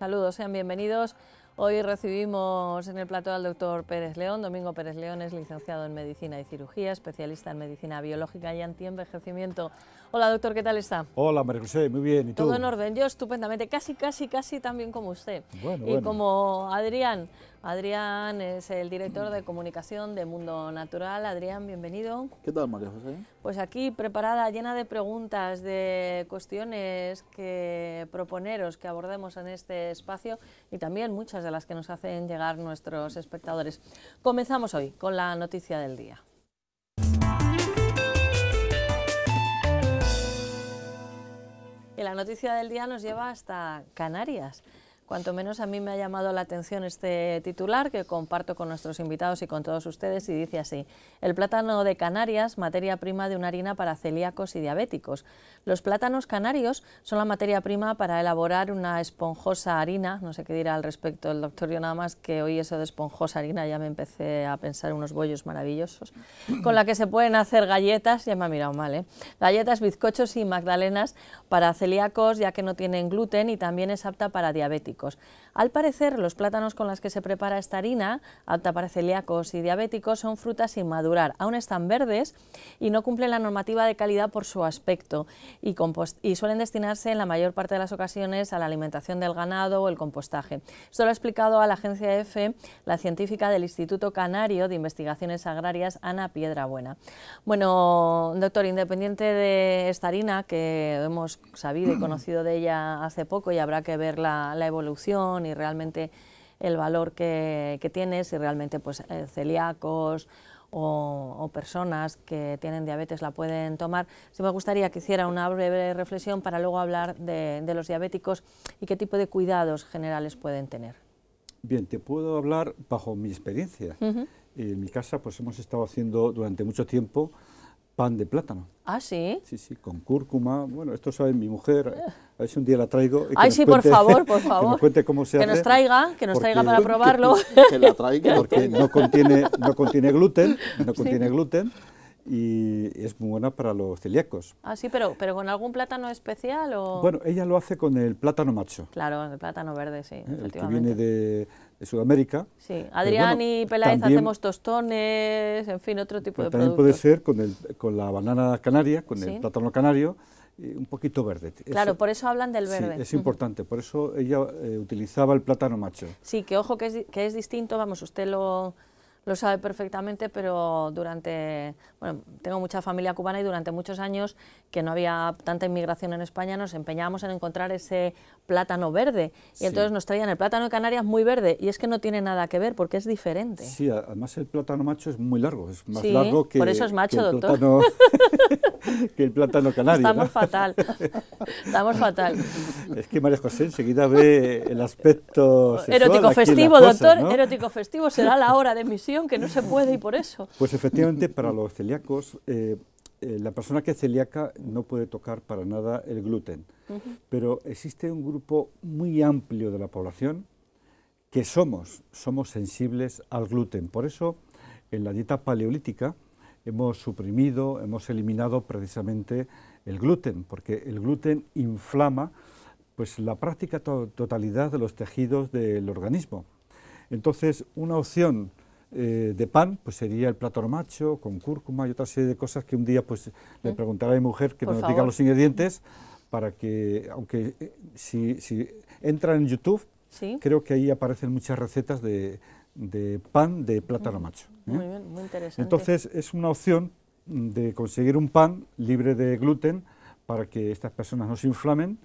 Saludos, sean bienvenidos. Hoy recibimos en el plato al doctor Pérez León. Domingo Pérez León es licenciado en Medicina y Cirugía, especialista en Medicina Biológica y Antienvejecimiento Hola doctor, ¿qué tal está? Hola María José, muy bien, ¿y tú? Todo en orden, yo estupendamente, casi, casi, casi tan bien como usted. Bueno, y como Adrián, Adrián es el director de comunicación de Mundo Natural. Adrián, bienvenido. ¿Qué tal María José? Pues aquí preparada, llena de preguntas, de cuestiones que proponeros, que abordemos en este espacio y también muchas de las que nos hacen llegar nuestros espectadores. Comenzamos hoy con la noticia del día. la noticia del día nos lleva hasta Canarias. Cuanto menos a mí me ha llamado la atención este titular que comparto con nuestros invitados y con todos ustedes y dice así, el plátano de Canarias, materia prima de una harina para celíacos y diabéticos. Los plátanos canarios son la materia prima para elaborar una esponjosa harina, no sé qué dirá al respecto el doctor, yo nada más que hoy eso de esponjosa harina ya me empecé a pensar unos bollos maravillosos, con la que se pueden hacer galletas, ya me ha mirado mal, ¿eh? galletas, bizcochos y magdalenas para celíacos ya que no tienen gluten y también es apta para diabéticos. կար Al parecer, los plátanos con los que se prepara esta harina, apta para celíacos y diabéticos, son frutas sin madurar. Aún están verdes y no cumplen la normativa de calidad por su aspecto y, suelen destinarse en la mayor parte de las ocasiones a la alimentación del ganado o el compostaje. Esto lo ha explicado a la agencia EFE la científica del Instituto Canario de Investigaciones Agrarias, Ana Piedrabuena. Bueno, doctor, independiente de esta harina que hemos sabido y conocido de ella hace poco y habrá que ver la evolución y realmente el valor que, tiene, si realmente pues, eh, celíacos o, personas que tienen diabetes la pueden tomar. me gustaría que hiciera una breve reflexión para luego hablar de, los diabéticos y qué tipo de cuidados generales pueden tener. Bien, te puedo hablar bajo mi experiencia. En mi casa pues hemos estado haciendo durante mucho tiempo pan de plátano. Ah, sí. Sí, sí, con cúrcuma. Bueno, esto sabe mi mujer. Eh. A ver si un día la traigo. Y sí, por favor, por favor. Que nos traiga, que nos traiga para probarlo. Que, la traiga. Porque no contiene, no contiene gluten, no contiene gluten y es muy buena para los celíacos. Ah, sí, pero, pero con algún plátano especial o... Bueno, ella lo hace con el plátano macho. Claro, el plátano verde, sí, eh, efectivamente. que viene de, de Sudamérica. Sí, Adrián y Peláez hacemos tostones, en fin, otro tipo de También puede ser con, el, con la banana canaria, con el plátano canario, un poquito verde. Claro, por eso hablan del verde. es importante, por eso ella eh, utilizaba el plátano macho. Sí, que ojo que es, que es distinto, vamos, usted lo lo sabe perfectamente, pero durante, bueno, tengo mucha familia cubana y durante muchos años que no había tanta inmigración en España nos empeñábamos en encontrar ese plátano verde y entonces nos traían el plátano de Canarias muy verde y es que no tiene nada que ver porque es diferente. Sí, además el plátano macho es muy largo, es más largo que por eso es macho, el Plátano, que el plátano canario. Estamos fatal. Estamos fatal. Es que María José enseguida ve el aspecto erótico festivo, doctor, erótico festivo será la hora de misión que no se puede y por eso. Pues efectivamente, para los celíacos, eh, eh, la persona que es celíaca no puede tocar para nada el gluten. Pero existe un grupo muy amplio de la población que somos, somos sensibles al gluten. Por eso, en la dieta paleolítica hemos suprimido, hemos eliminado precisamente el gluten, porque el gluten inflama pues la práctica totalidad de los tejidos del organismo. Entonces, una opción eh, de pan, pues sería el plátano macho con cúrcuma y otra serie de cosas que un día pues le preguntará a mi mujer que nos diga los ingredientes para que, aunque eh, si, si entran en YouTube, creo que ahí aparecen muchas recetas de, de pan de plátano macho. ¿eh? Muy bien, muy interesante. Entonces es una opción de conseguir un pan libre de gluten para que estas personas no se inflamen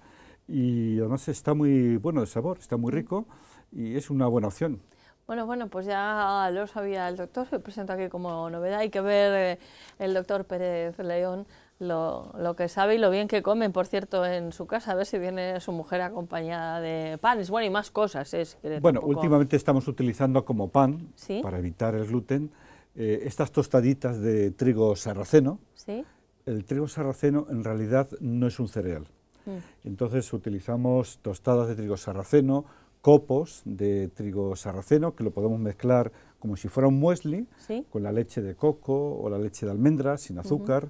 y además está muy bueno de sabor, está muy rico y es una buena opción. Bueno, bueno, pues ya lo sabía el doctor, se presenta aquí como novedad. Hay que ver eh, el doctor Pérez León lo, que sabe y lo bien que comen, por cierto, en su casa. A ver si viene su mujer acompañada de panes, bueno, y más cosas. Eh, es bueno, últimamente estamos utilizando como pan, para evitar el gluten, eh, estas tostaditas de trigo sarraceno. El trigo sarraceno en realidad no es un cereal. Mm. Entonces utilizamos tostadas de trigo sarraceno, copos de trigo sarraceno que lo podemos mezclar como si fuera un muesli con la leche de coco o la leche de almendra sin azúcar.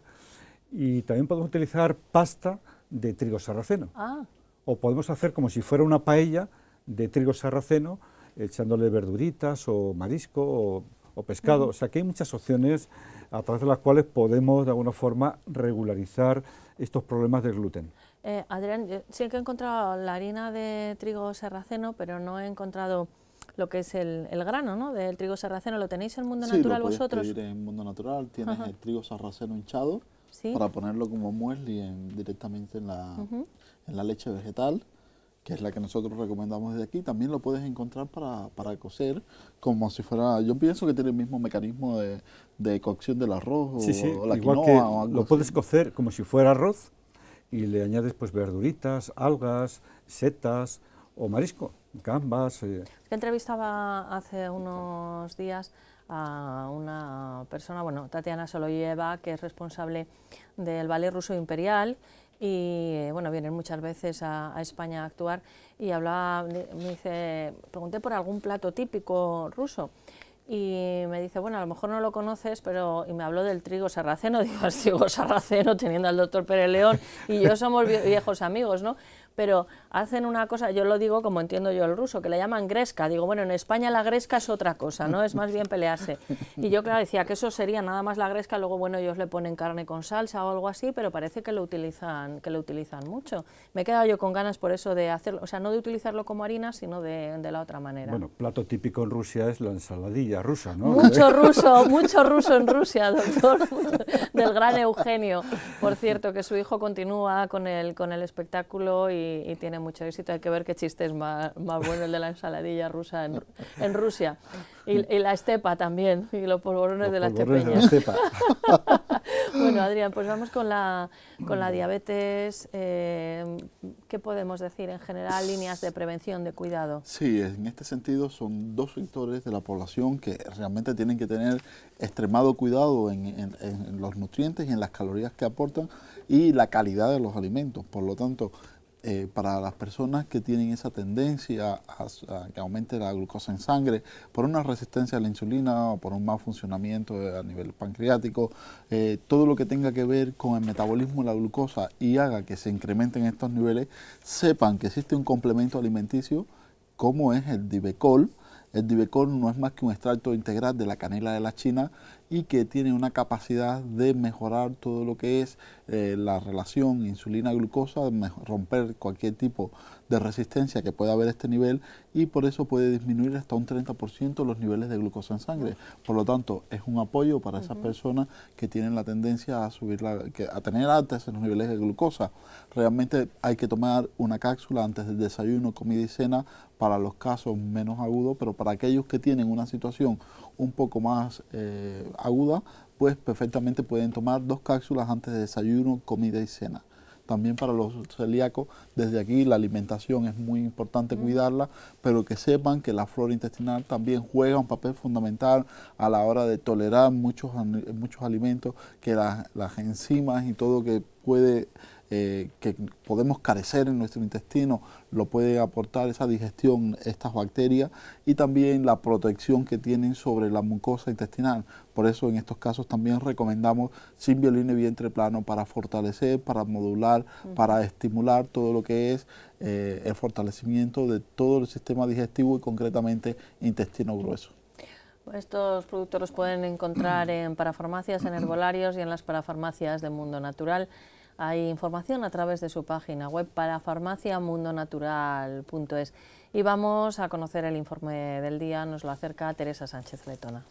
Y también podemos utilizar pasta de trigo sarraceno. Ah. O podemos hacer como si fuera una paella de trigo sarraceno echándole verduritas o marisco o, pescado. O sea que hay muchas opciones a través de las cuales podemos de alguna forma regularizar estos problemas de gluten. Eh, Adrián, sí que he encontrado la harina de trigo sarraceno, pero no he encontrado lo que es el, grano ¿no? del trigo sarraceno. ¿Lo tenéis en Mundo sí, Natural lo vosotros? Pedir en Mundo Natural tienes el trigo sarraceno hinchado para ponerlo como muesli directamente en la, leche vegetal que es la que nosotros recomendamos desde aquí, también lo puedes encontrar para, cocer, como si fuera, yo pienso que tiene el mismo mecanismo de, cocción del arroz o, la igual lo puedes cocer como si fuera arroz, y le añades pues verduritas, algas, setas o marisco, gambas. Eh. Entrevistaba hace unos días a una persona, bueno, Tatiana Soloyeva, que es responsable del Ballet Ruso Imperial y bueno, vienen muchas veces a, a, España a actuar y hablaba, me dice, pregunté por algún plato típico ruso y me dice, bueno, a lo mejor no lo conoces, pero... Y me habló del trigo sarraceno, digo, el trigo sarraceno, teniendo al doctor Pérez León, y yo somos viejos amigos, ¿no? pero hacen una cosa, yo lo digo como entiendo yo el ruso, que le llaman gresca. Digo, bueno, en España la gresca es otra cosa, ¿no? Es más bien pelearse. Y yo, claro, decía que eso sería nada más la gresca, luego, bueno, ellos le ponen carne con salsa o algo así, pero parece que lo utilizan, que lo utilizan mucho. Me he quedado yo con ganas por eso de hacerlo, o sea, no de utilizarlo como harina, sino de, la otra manera. Bueno, plato típico en Rusia es la ensaladilla rusa, ¿no? Mucho ruso, mucho ruso en Rusia, doctor, del gran Eugenio. Por cierto, que su hijo continúa con el, con el espectáculo y y, tiene mucho éxito. Hay que ver qué chiste es más, bueno el de la ensaladilla rusa en, Rusia. Y, la estepa también, y los polvorones de la estepa. bueno, Adrián, pues vamos con la, con la diabetes. Eh, ¿Qué podemos decir en general? Líneas de prevención, de cuidado. Sí, en este sentido son dos sectores de la población que realmente tienen que tener extremado cuidado en los nutrientes y en las calorías que aportan y la calidad de los alimentos. Por lo tanto, eh, para las personas que tienen esa tendencia a, que aumente la glucosa en sangre por una resistencia a la insulina o por un mal funcionamiento a nivel pancreático, eh, todo lo que tenga que ver con el metabolismo de la glucosa y haga que se incrementen estos niveles, sepan que existe un complemento alimenticio como es el dibecol. El Divecon no es más que un extracto integral de la canela de la China y que tiene una capacidad de mejorar todo lo que es eh, la relación insulina-glucosa, romper cualquier tipo de resistencia que pueda haber a este nivel y por eso puede disminuir hasta un 30% los niveles de glucosa en sangre. Por lo tanto, es un apoyo para esas personas que tienen la tendencia a subir a tener altas en los niveles de glucosa. Realmente hay que tomar una cápsula antes del desayuno, comida y cena para los casos menos agudos, pero para aquellos que tienen una situación un poco más eh, aguda, pues perfectamente pueden tomar dos cápsulas antes de desayuno, comida y cena. También para los celíacos, desde aquí la alimentación es muy importante cuidarla, pero que sepan que la flora intestinal también juega un papel fundamental a la hora de tolerar muchos, muchos alimentos, que las enzimas y todo que puede eh, que podemos carecer en nuestro intestino, lo puede aportar esa digestión, estas bacterias y también la protección que tienen sobre la mucosa intestinal. Por eso en estos casos también recomendamos sin violín y vientre plano para fortalecer, para modular, para estimular todo lo que es eh, el fortalecimiento de todo el sistema digestivo y concretamente intestino grueso. Estos productos los pueden encontrar en parafarmacias, en herbolarios y en las parafarmacias de Mundo Natural. Hay información a través de su página web para farmaciamundonatural.es. Y vamos a conocer el informe del día, nos lo acerca Teresa Sánchez Letona.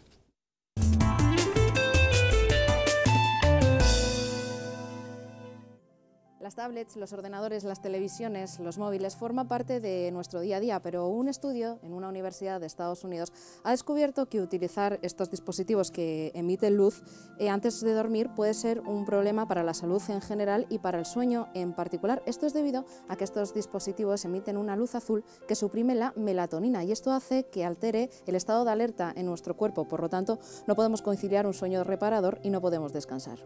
Las tablets, los ordenadores, las televisiones, los móviles forman parte de nuestro día a día, pero un estudio en una universidad de Estados Unidos ha descubierto que utilizar estos dispositivos que emiten luz eh, antes de dormir puede ser un problema para la salud en general y para el sueño en particular. Esto es debido a que estos dispositivos emiten una luz azul que suprime la melatonina y esto hace que altere el estado de alerta en nuestro cuerpo. Por lo tanto, no podemos conciliar un sueño reparador y no podemos descansar.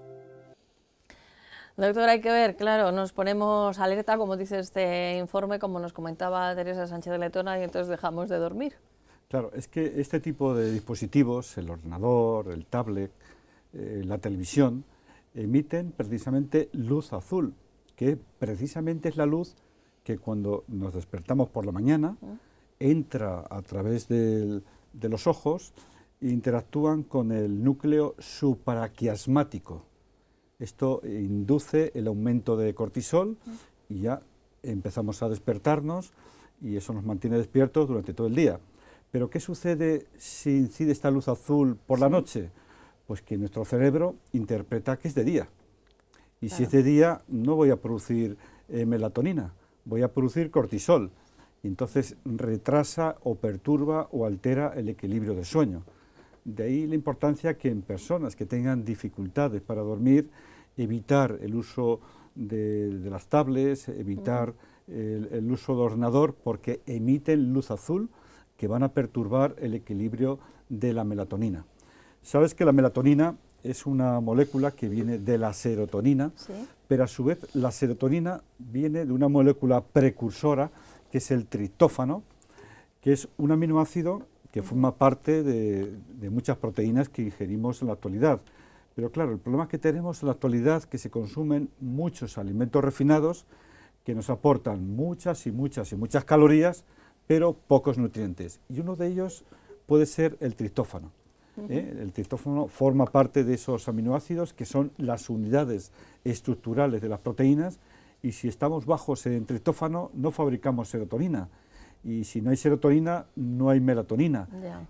Doctor, hay que ver, claro, nos ponemos alerta, como dice este informe, como nos comentaba Teresa Sánchez de Letona, y entonces dejamos de dormir. Claro, es que este tipo de dispositivos, el ordenador, el tablet, eh, la televisión, emiten precisamente luz azul, que precisamente es la luz que cuando nos despertamos por la mañana ah. entra a través de los ojos e interactúan con el núcleo supraquiasmático esto induce el aumento de cortisol y ya empezamos a despertarnos y eso nos mantiene despiertos durante todo el día. Pero ¿qué sucede si incide esta luz azul por la noche? Pues que nuestro cerebro interpreta que es de día. Y si es de día no voy a producir eh, melatonina, voy a producir cortisol. Y entonces retrasa o perturba o altera el equilibrio del sueño. De ahí la importancia que en personas que tengan dificultades para dormir, evitar el uso de, las tablets, evitar el, uso de ordenador, porque emiten luz azul que van a perturbar el equilibrio de la melatonina. Sabes que la melatonina es una molécula que viene de la serotonina, pero a su vez la serotonina viene de una molécula precursora que es el tritófano, que es un aminoácido que forma parte de, muchas proteínas que ingerimos en la actualidad. Pero claro, el problema que tenemos en la actualidad es que se consumen muchos alimentos refinados que nos aportan muchas y muchas y muchas calorías, pero pocos nutrientes. Y uno de ellos puede ser el tristófano. ¿eh? El tristófano forma parte de esos aminoácidos que son las unidades estructurales de las proteínas y si estamos bajos en tristófano, no fabricamos serotonina y si no hay serotonina, no hay melatonina.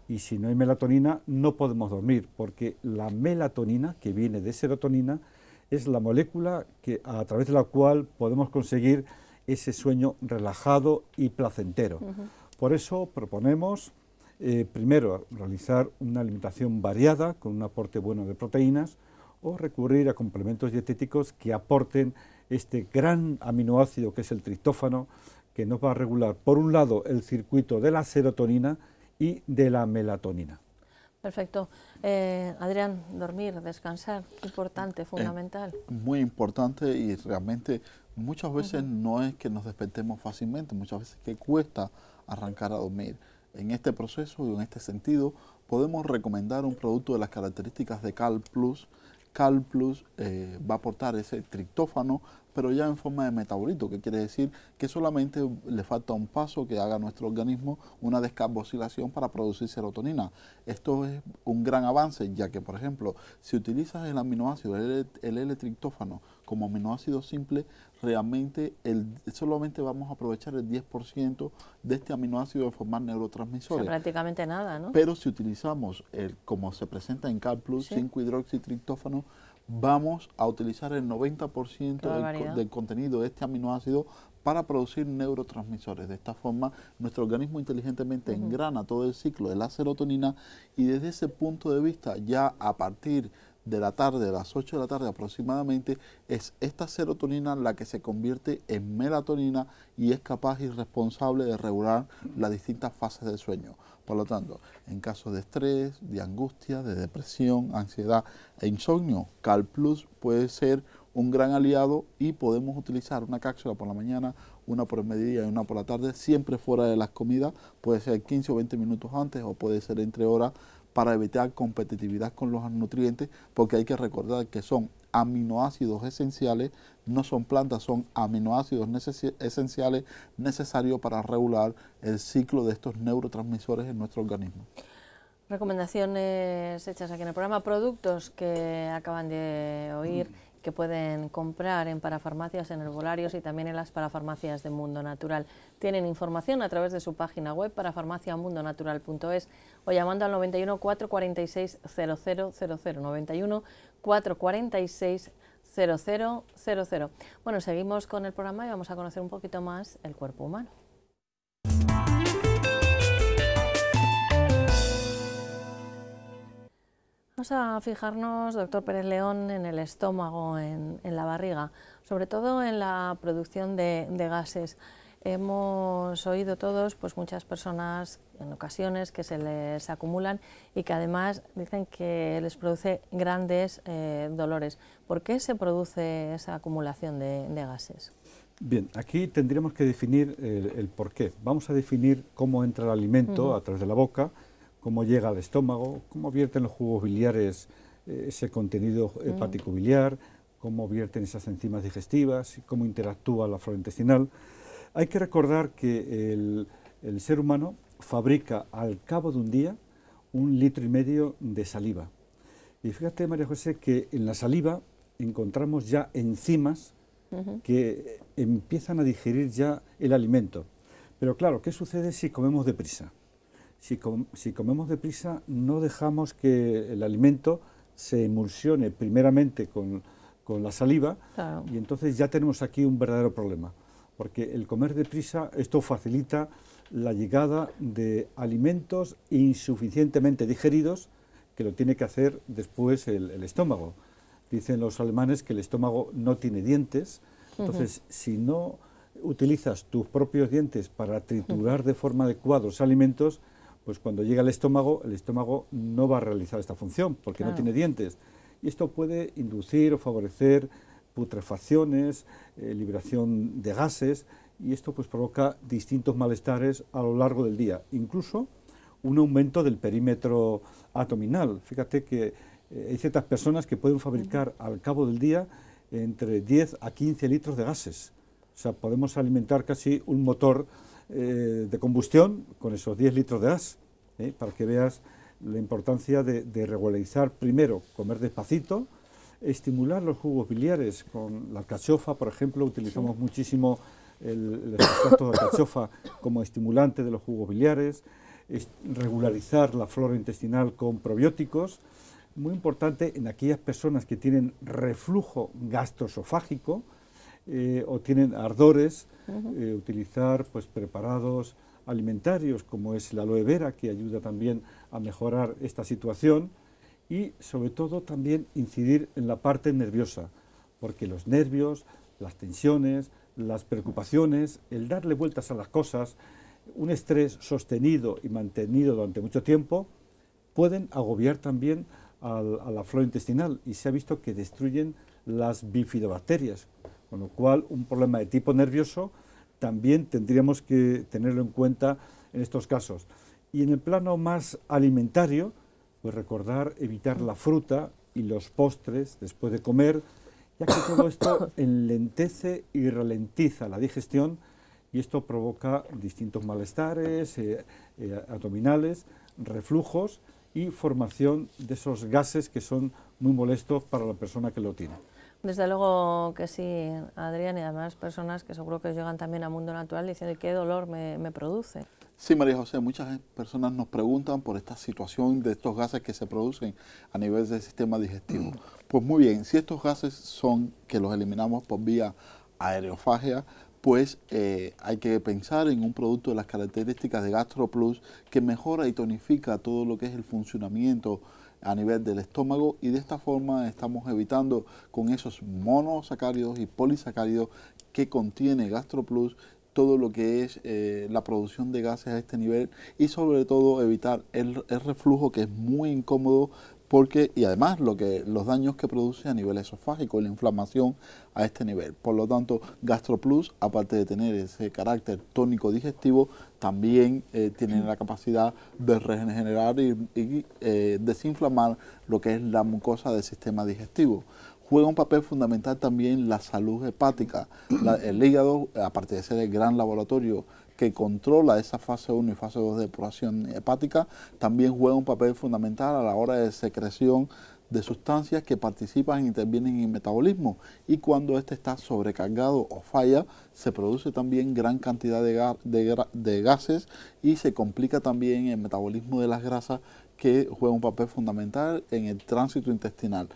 Y si no hay melatonina, no podemos dormir, porque la melatonina, que viene de serotonina, es la molécula que, a través de la cual podemos conseguir ese sueño relajado y placentero. Por eso proponemos, eh, primero, realizar una alimentación variada con un aporte bueno de proteínas o recurrir a complementos dietéticos que aporten este gran aminoácido que es el triptófano, que nos va a regular, por un lado, el circuito de la serotonina y de la melatonina. Perfecto. Eh, Adrián, dormir, descansar, importante, eh, fundamental. muy importante y realmente muchas veces no es que nos despertemos fácilmente, muchas veces que cuesta arrancar a dormir. En este proceso y en este sentido podemos recomendar un producto de las características de Calplus. Calplus eh, va a aportar ese triptófano pero ya en forma de metabolito, que quiere decir que solamente le falta un paso que haga nuestro organismo una descarboxilación para producir serotonina. Esto es un gran avance, ya que, por ejemplo, si utilizas el aminoácido, el L-triptófano, como aminoácido simple, realmente solamente vamos a aprovechar el 10% de este aminoácido de formar neurotransmisores. O prácticamente nada, ¿no? Pero si utilizamos el, como se presenta en CalPlus, Plus, 5-hidroxitriptófano, vamos a utilizar el 90% del, contenido de este aminoácido para producir neurotransmisores. De esta forma, nuestro organismo inteligentemente engrana todo el ciclo de la serotonina y desde ese punto de vista, ya a partir de la tarde, a las 8 de la tarde aproximadamente, es esta serotonina la que se convierte en melatonina y es capaz y responsable de regular las distintas fases del sueño. Por lo tanto, en casos de estrés, de angustia, de depresión, ansiedad e insomnio, CalPlus puede ser un gran aliado y podemos utilizar una cápsula por la mañana, una por el mediodía y una por la tarde, siempre fuera de las comidas, puede ser 15 o 20 minutos antes o puede ser entre horas para evitar competitividad con los nutrientes, porque hay que recordar que son aminoácidos esenciales, no son plantas, son aminoácidos esenciales necesarios para regular el ciclo de estos neurotransmisores en nuestro organismo. Recomendaciones hechas aquí en el programa, productos que acaban de oír. Mm que pueden comprar en parafarmacias, en herbolarios y también en las parafarmacias de Mundo Natural. Tienen información a través de su página web parafarmaciamundonatural.es o llamando al 91 446 0000 91 446 0000. Bueno, seguimos con el programa y vamos a conocer un poquito más el cuerpo humano. Vamos a fijarnos, doctor Pérez León, en el estómago, en, la barriga, sobre todo en la producción de, gases. Hemos oído todos, pues muchas personas en ocasiones que se les acumulan y que además dicen que les produce grandes eh, dolores. ¿Por qué se produce esa acumulación de, gases? Bien, aquí tendríamos que definir el, porqué. por qué. Vamos a definir cómo entra el alimento a través de la boca, cómo llega al estómago, cómo vierten los jugos biliares eh, ese contenido hepático mm. biliar, cómo vierten esas enzimas digestivas, y cómo interactúa la flora intestinal. Hay que recordar que el, ser humano fabrica al cabo de un día un litro y medio de saliva. Y fíjate, María José, que en la saliva encontramos ya enzimas que empiezan a digerir ya el alimento. Pero claro, ¿qué sucede si comemos deprisa? Si, si comemos deprisa, no dejamos que el alimento se emulsione primeramente con, la saliva y entonces ya tenemos aquí un verdadero problema. Porque el comer deprisa, esto facilita la llegada de alimentos insuficientemente digeridos que lo tiene que hacer después el, estómago. Dicen los alemanes que el estómago no tiene dientes, entonces si no utilizas tus propios dientes para triturar de forma adecuada los alimentos, pues cuando llega al estómago, el estómago no va a realizar esta función porque no tiene dientes. Y esto puede inducir o favorecer putrefacciones, eh, liberación de gases y esto pues provoca distintos malestares a lo largo del día, incluso un aumento del perímetro abdominal. Fíjate que eh, hay ciertas personas que pueden fabricar al cabo del día entre 10 a 15 litros de gases. O sea, podemos alimentar casi un motor eh, de combustión con esos 10 litros de as ¿eh? para que veas la importancia de, regularizar primero, comer despacito, estimular los jugos biliares con la alcachofa, por ejemplo, utilizamos muchísimo el, el de alcachofa como estimulante de los jugos biliares, regularizar la flora intestinal con probióticos, muy importante en aquellas personas que tienen reflujo gastroesofágico, eh, o tienen ardores, eh, utilizar pues preparados alimentarios como es la aloe vera que ayuda también a mejorar esta situación y sobre todo también incidir en la parte nerviosa, porque los nervios, las tensiones, las preocupaciones, el darle vueltas a las cosas, un estrés sostenido y mantenido durante mucho tiempo, pueden agobiar también a la flora intestinal y se ha visto que destruyen las bifidobacterias, con lo cual, un problema de tipo nervioso también tendríamos que tenerlo en cuenta en estos casos. Y en el plano más alimentario, pues recordar evitar la fruta y los postres después de comer, ya que todo esto enlentece y ralentiza la digestión y esto provoca distintos malestares eh, eh, abdominales, reflujos y formación de esos gases que son muy molestos para la persona que lo tiene. Desde luego que sí, Adrián, y además personas que seguro que llegan también a Mundo Natural diciendo qué dolor me, produce. Sí, María José, muchas eh, personas nos preguntan por esta situación de estos gases que se producen a nivel del sistema digestivo. Mm. Pues muy bien, si estos gases son que los eliminamos por vía aerofagia, pues eh, hay que pensar en un producto de las características de GastroPlus que mejora y tonifica todo lo que es el funcionamiento a nivel del estómago y de esta forma estamos evitando con esos monosacáridos y polisacáridos que contiene GastroPlus todo lo que es eh, la producción de gases a este nivel y sobre todo evitar el, reflujo que es muy incómodo porque y además lo que los daños que produce a nivel esofágico la inflamación a este nivel. Por lo tanto, GastroPlus, aparte de tener ese carácter tónico digestivo, también eh, tiene la capacidad de regenerar y, eh, desinflamar lo que es la mucosa del sistema digestivo juega un papel fundamental también la salud hepática. el hígado, aparte de ser el gran laboratorio que controla esa fase 1 y fase 2 de depuración hepática, también juega un papel fundamental a la hora de secreción de sustancias que participan e intervienen en el metabolismo y cuando éste está sobrecargado o falla, se produce también gran cantidad de, gases y se complica también el metabolismo de las grasas que juega un papel fundamental en el tránsito intestinal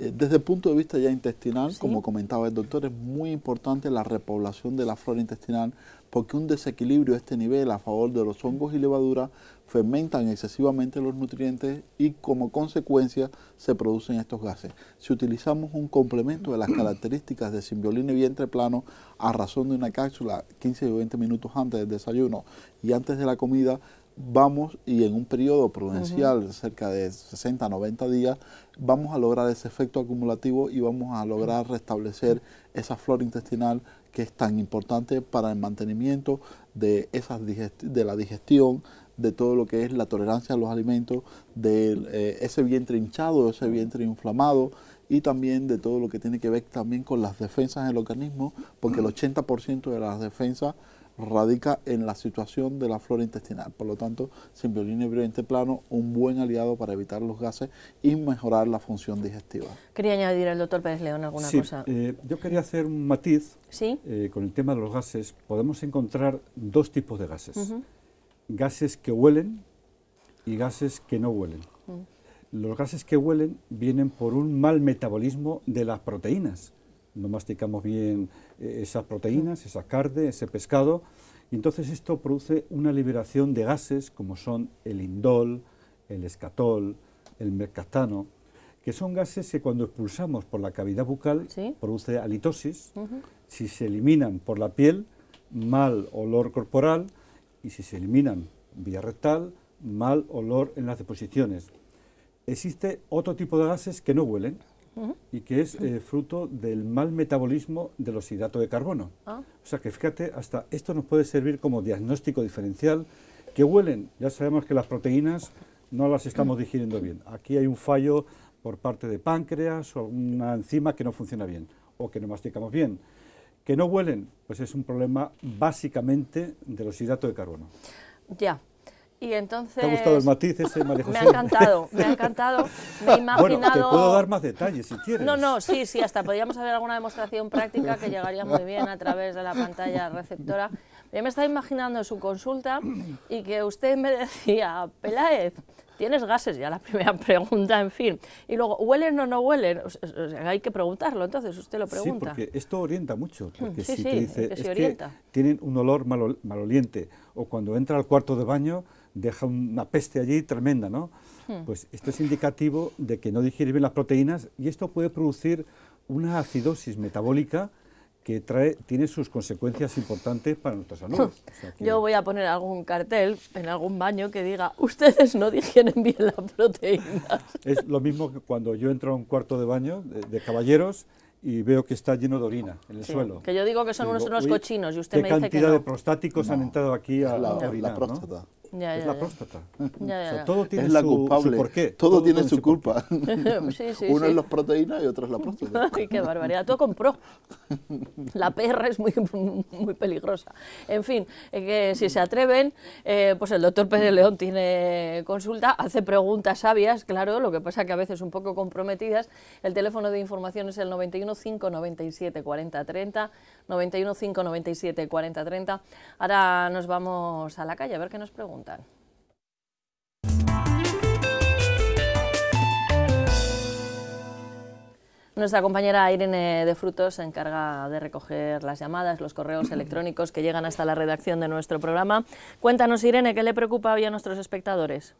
eh, desde el punto de vista ya intestinal, como comentaba el doctor, es muy importante la repoblación de la flora intestinal porque un desequilibrio de este nivel a favor de los hongos y levaduras fermentan excesivamente los nutrientes y como consecuencia se producen estos gases. Si utilizamos un complemento de las características de simbiolina y vientre plano a razón de una cápsula 15 o 20 minutos antes del desayuno y antes de la comida, vamos y en un periodo prudencial de cerca de 60, 90 días, vamos a lograr ese efecto acumulativo y vamos a lograr restablecer esa flora intestinal que es tan importante para el mantenimiento de, esas de la digestión, de todo lo que es la tolerancia a los alimentos, de eh, ese vientre hinchado, ese vientre inflamado y también de todo lo que tiene que ver también con las defensas del organismo, porque el 80% de las defensas radica en la situación de la flora intestinal. Por lo tanto, Simbiolina brillante plano, un buen aliado para evitar los gases y mejorar la función digestiva. Quería añadir al doctor Pérez León alguna cosa. Eh, yo quería hacer un matiz ¿Sí? Eh, con el tema de los gases. Podemos encontrar dos tipos de gases. Gases que huelen y gases que no huelen. Mm. Los gases que huelen vienen por un mal metabolismo de las proteínas no masticamos bien eh, esas proteínas, esa carne, ese pescado, y entonces esto produce una liberación de gases como son el indol, el escatol, el mercatano, que son gases que cuando expulsamos por la cavidad bucal produce halitosis, si se eliminan por la piel, mal olor corporal, y si se eliminan vía rectal, mal olor en las deposiciones. Existe otro tipo de gases que no huelen, y que es eh, fruto del mal metabolismo de los hidratos de carbono. Ah. O sea que fíjate, hasta esto nos puede servir como diagnóstico diferencial, que huelen, ya sabemos que las proteínas no las estamos digiriendo bien. Aquí hay un fallo por parte de páncreas o una enzima que no funciona bien o que no masticamos bien. Que no huelen, pues es un problema básicamente de los hidratos de carbono. Ya, y entonces... ¿Te ha gustado el matiz Me ha encantado, me ha encantado. Me he imaginado... Bueno, te puedo dar más detalles si quieres. No, no, sí, sí, hasta podríamos hacer alguna demostración práctica que llegaría muy bien a través de la pantalla receptora. Yo me estaba imaginando su consulta y que usted me decía, Peláez, ¿tienes gases? Ya la primera pregunta, en fin. Y luego, ¿huelen o no huelen? hay que preguntarlo, entonces usted lo pregunta. Sí, porque esto orienta mucho. Porque si dice, que tienen un olor maloliente o cuando entra al cuarto de baño deja una peste allí tremenda, ¿no? Hmm. Pues esto es indicativo de que no digiere bien las proteínas y esto puede producir una acidosis metabólica que trae, tiene sus consecuencias importantes para nuestra salud. Hmm. Yo voy a poner algún cartel en algún baño que diga, ustedes no digieren bien las proteínas. Es lo mismo que cuando yo entro a un cuarto de baño de, caballeros y veo que está lleno de orina en el suelo. Que yo digo que son unos, cochinos y usted me dice que cantidad de prostáticos han entrado aquí a la, es la próstata. todo tiene la su, culpable. Su Todo, tiene, su, culpa. sí, Uno es las proteínas y otro es la próstata. qué barbaridad. Todo compró. La perra es muy, muy peligrosa. En fin, eh, que si se atreven, eh, pues el doctor Pérez León tiene consulta, hace preguntas sabias, claro, lo que pasa que a veces un poco comprometidas. El teléfono de información es el 91 97 40 30, 91 40 30. Ahora nos vamos a la calle a ver qué nos preguntan. Nuestra compañera Irene de Frutos se encarga de recoger las llamadas, los correos electrónicos que llegan hasta la redacción de nuestro programa. Cuéntanos, Irene, ¿qué le preocupa hoy a nuestros espectadores?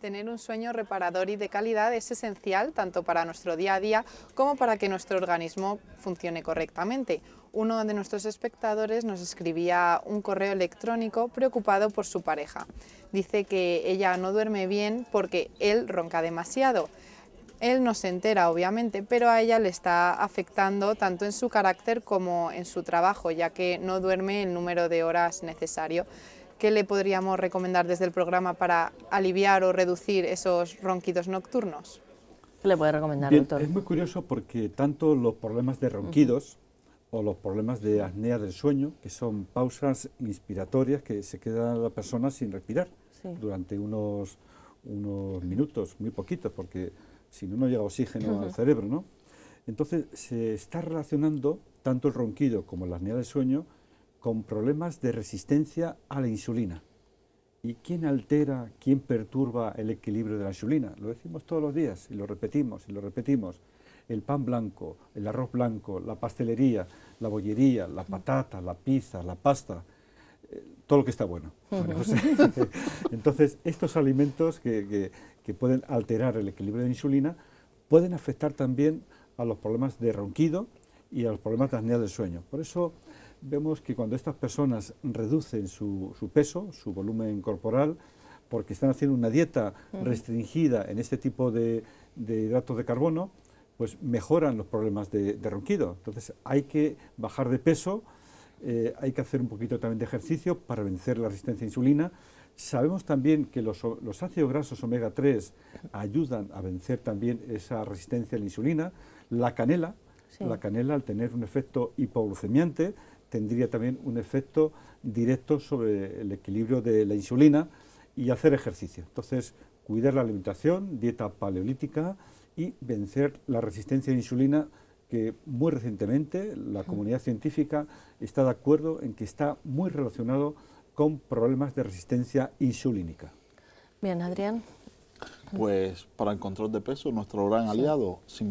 Tener un sueño reparador y de calidad es esencial tanto para nuestro día a día como para que nuestro organismo funcione correctamente. Uno de nuestros espectadores nos escribía un correo electrónico preocupado por su pareja. Dice que ella no duerme bien porque él ronca demasiado. Él no se entera, obviamente, pero a ella le está afectando tanto en su carácter como en su trabajo, ya que no duerme el número de horas necesario. ¿Qué le podríamos recomendar desde el programa para aliviar o reducir esos ronquidos nocturnos? ¿Qué le puede recomendar, doctor? Es muy curioso porque tanto los problemas de ronquidos o los problemas de apnea del sueño, que son pausas inspiratorias que se queda la persona sin respirar durante unos, unos minutos, muy poquitos, porque si no, no llega oxígeno al cerebro, ¿no? Entonces se está relacionando tanto el ronquido como la apnea del sueño con problemas de resistencia a la insulina. ¿Y quién altera, quién perturba el equilibrio de la insulina? Lo decimos todos los días y lo repetimos y lo repetimos. El pan blanco, el arroz blanco, la pastelería, la bollería, la patata, la pizza, la pasta, eh, todo lo que está bueno. entonces, estos alimentos que, que, pueden alterar el equilibrio de la insulina pueden afectar también a los problemas de ronquido y a los problemas de apnea del sueño. Por eso, vemos que cuando estas personas reducen su, peso, su volumen corporal, porque están haciendo una dieta restringida en este tipo de, de, hidratos de carbono, pues mejoran los problemas de, ronquido. Entonces hay que bajar de peso, eh, hay que hacer un poquito también de ejercicio para vencer la resistencia a insulina. Sabemos también que los, ácidos grasos omega 3 ayudan a vencer también esa resistencia a la insulina. La canela, la canela al tener un efecto hipoglucemiante, tendría también un efecto directo sobre el equilibrio de la insulina y hacer ejercicio. Entonces, cuidar la alimentación, dieta paleolítica y vencer la resistencia a la insulina que muy recientemente la comunidad científica está de acuerdo en que está muy relacionado con problemas de resistencia insulínica. Bien, Adrián. Pues para el control de peso, nuestro gran aliado, sin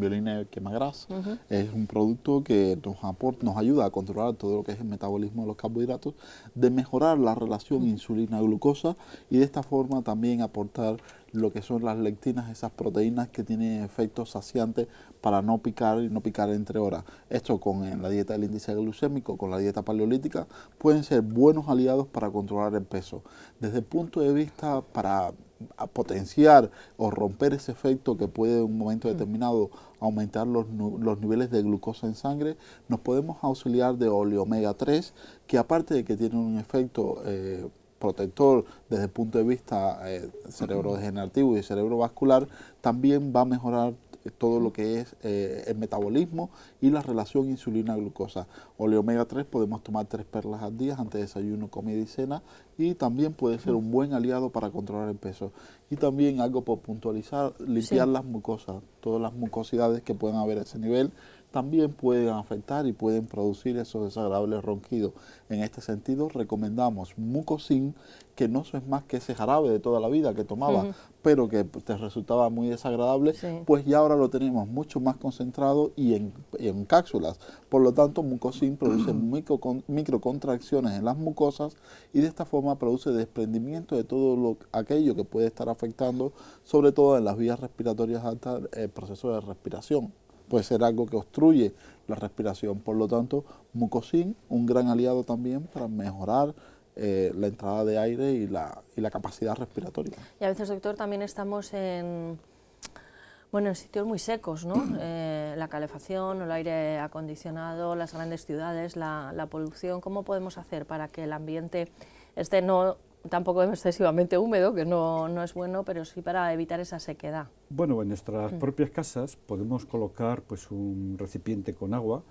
quemagras es un producto que nos, aporta, nos ayuda a controlar todo lo que es el metabolismo de los carbohidratos, de mejorar la relación insulina-glucosa y de esta forma también aportar lo que son las lectinas, esas proteínas que tienen efectos saciantes para no picar y no picar entre horas. Esto con la dieta del índice glucémico, con la dieta paleolítica, pueden ser buenos aliados para controlar el peso. Desde el punto de vista para a potenciar o romper ese efecto que puede en un momento mm. determinado aumentar los, los niveles de glucosa en sangre, nos podemos auxiliar de oleomega 3, que aparte de que tiene un efecto eh, protector desde el punto de vista eh, cerebrodegenerativo y cerebrovascular, también va a mejorar eh, todo lo que es eh, el metabolismo y la relación insulina-glucosa. omega 3 podemos tomar tres perlas al día antes de desayuno, comida y cena y también puede ser un buen aliado para controlar el peso. Y también algo por puntualizar, limpiar las mucosas, todas las mucosidades que puedan haber a ese nivel también pueden afectar y pueden producir esos desagradables ronquidos. En este sentido, recomendamos mucosin, que no es más que ese jarabe de toda la vida que tomaba, pero que pues, te resultaba muy desagradable, pues ya ahora lo tenemos mucho más concentrado y en, cápsulas. Por lo tanto, mucosin produce microcontracciones en las mucosas y de esta forma produce desprendimiento de todo aquello que puede estar afectando, sobre todo en las vías respiratorias altas, el eh, proceso de respiración puede ser algo que obstruye la respiración. Por lo tanto, mucosín, un gran aliado también para mejorar eh, la entrada de aire y la, capacidad respiratoria. Y a veces, doctor, también estamos en, bueno, en sitios muy secos, ¿no? Eh, la calefacción, el aire acondicionado, las grandes ciudades, la, la, polución, ¿cómo podemos hacer para que el ambiente esté no tampoco excesivamente húmedo, que no, no, es bueno, pero sí para evitar esa sequedad. Bueno, en nuestras mm. propias casas podemos colocar pues, un recipiente con agua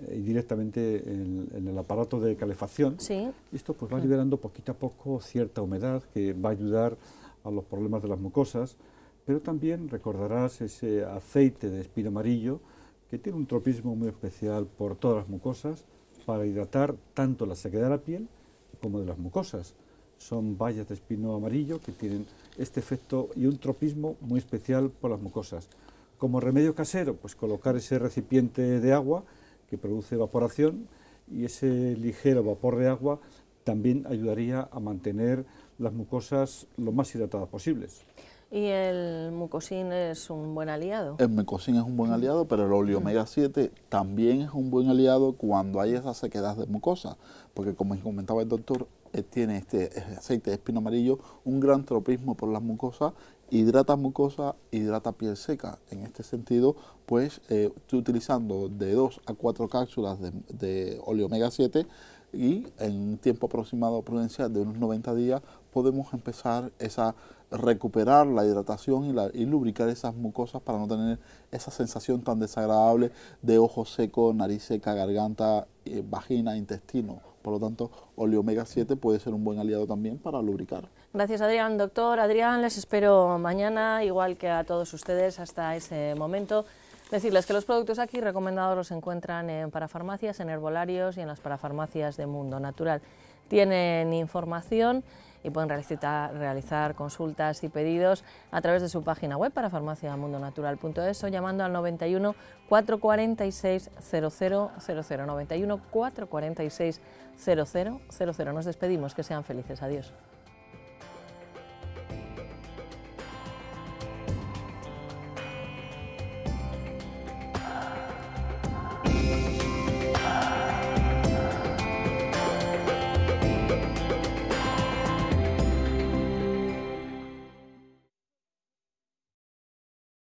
eh, y directamente en, el aparato de calefacción. ¿Sí? Esto pues, va liberando poquito a poco cierta humedad que va a ayudar a los problemas de las mucosas, pero también recordarás ese aceite de espino amarillo que tiene un tropismo muy especial por todas las mucosas para hidratar tanto la sequedad de la piel como de las mucosas son bayas de espino amarillo que tienen este efecto y un tropismo muy especial por las mucosas. Como remedio casero, pues colocar ese recipiente de agua que produce evaporación y ese ligero vapor de agua también ayudaría a mantener las mucosas lo más hidratadas posibles. ¿Y el mucosín es un buen aliado? El mucosín es un buen aliado, pero el omega 7 también es un buen aliado cuando hay esa sequedad de mucosa, porque como comentaba el doctor, eh, tiene este eh, aceite de espino amarillo un gran tropismo por las mucosas, hidrata mucosa, hidrata piel seca. En este sentido, pues eh, estoy utilizando de 2 a 4 cápsulas de, de óleo omega 7 y en un tiempo aproximado prudencial de unos 90 días podemos empezar esa recuperar la hidratación y, la, lubricar esas mucosas para no tener esa sensación tan desagradable de ojos seco, nariz seca, garganta, eh, vagina, intestino. Por lo tanto, oleomega 7 puede ser un buen aliado también para lubricar. Gracias Adrián, doctor Adrián, les espero mañana, igual que a todos ustedes hasta ese momento. Decirles que los productos aquí recomendados los encuentran en parafarmacias, en herbolarios y en las parafarmacias de Mundo Natural. Tienen información y pueden realizar, realizar consultas y pedidos a través de su página web para farmaciamundonatural.es o llamando al 91 446 0000 91 446 0000. Nos despedimos, que sean felices, adiós.